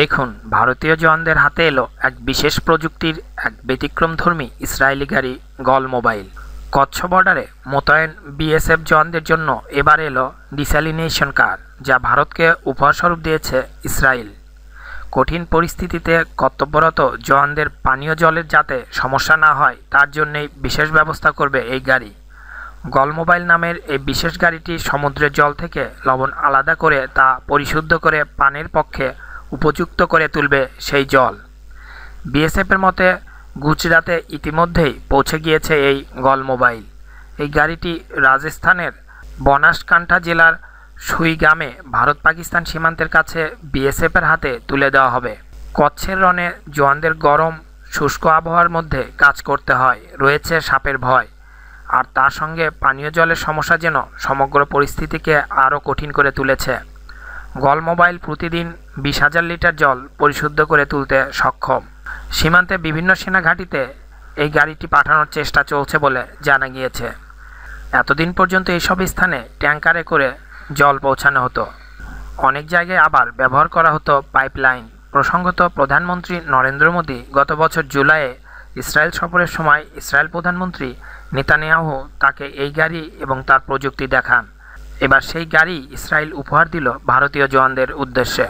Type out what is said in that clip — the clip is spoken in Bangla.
দেখুন ভারতীয় জওয়ানদের হাতে এলো এক বিশেষ প্রযুক্তির এক ব্যতিক্রমধর্মী ইসরায়েলি গাড়ি গল মোবাইল কচ্ছ বর্ডারে মোতায়েন বিএসএফ জওয়ানদের জন্য এবার এলো ডিসালিনেশন কার যা ভারতকে উপহারস্বরূপ দিয়েছে ইসরায়েল কঠিন পরিস্থিতিতে কর্তব্যরত জওয়ানদের পানীয় জলের যাতে সমস্যা না হয় তার জন্যেই বিশেষ ব্যবস্থা করবে এই গাড়ি গলমোবাইল নামের এই বিশেষ গাড়িটি সমুদ্রের জল থেকে লবণ আলাদা করে তা পরিশুদ্ধ করে পানের পক্ষে উপযুক্ত করে তুলবে সেই জল বিএসএফের মতে গুজরাতে ইতিমধ্যেই পৌঁছে গিয়েছে এই গল মোবাইল এই গাড়িটি রাজস্থানের বনাসকান্ঠা জেলার সুইগামে ভারত পাকিস্তান সীমান্তের কাছে বিএসএফের হাতে তুলে দেওয়া হবে কচ্ছের রণে জোয়ানদের গরম শুষ্ক আবহাওয়ার মধ্যে কাজ করতে হয় রয়েছে সাপের ভয় আর তার সঙ্গে পানীয় জলের সমস্যা যেন সমগ্র পরিস্থিতিকে আরও কঠিন করে তুলেছে গলমোবাইল প্রতিদিন বিশ হাজার লিটার জল পরিশুদ্ধ করে তুলতে সক্ষম সীমান্তে বিভিন্ন সেনা এই গাড়িটি পাঠানোর চেষ্টা চলছে বলে জানা গিয়েছে এতদিন পর্যন্ত এইসব স্থানে ট্যাঙ্কারে করে জল পৌঁছানো হতো অনেক জায়গায় আবার ব্যবহার করা হতো পাইপলাইন প্রসঙ্গত প্রধানমন্ত্রী নরেন্দ্র মোদী গত বছর জুলাইয়ে ইসরায়েল সফরের সময় ইসরায়েল প্রধানমন্ত্রী নেতানিয়াহু তাকে এই গাড়ি এবং তার প্রযুক্তি দেখান এবার সেই গাড়ি ইসরায়েল উপহার দিল ভারতীয় জওয়ানদের উদ্দেশ্যে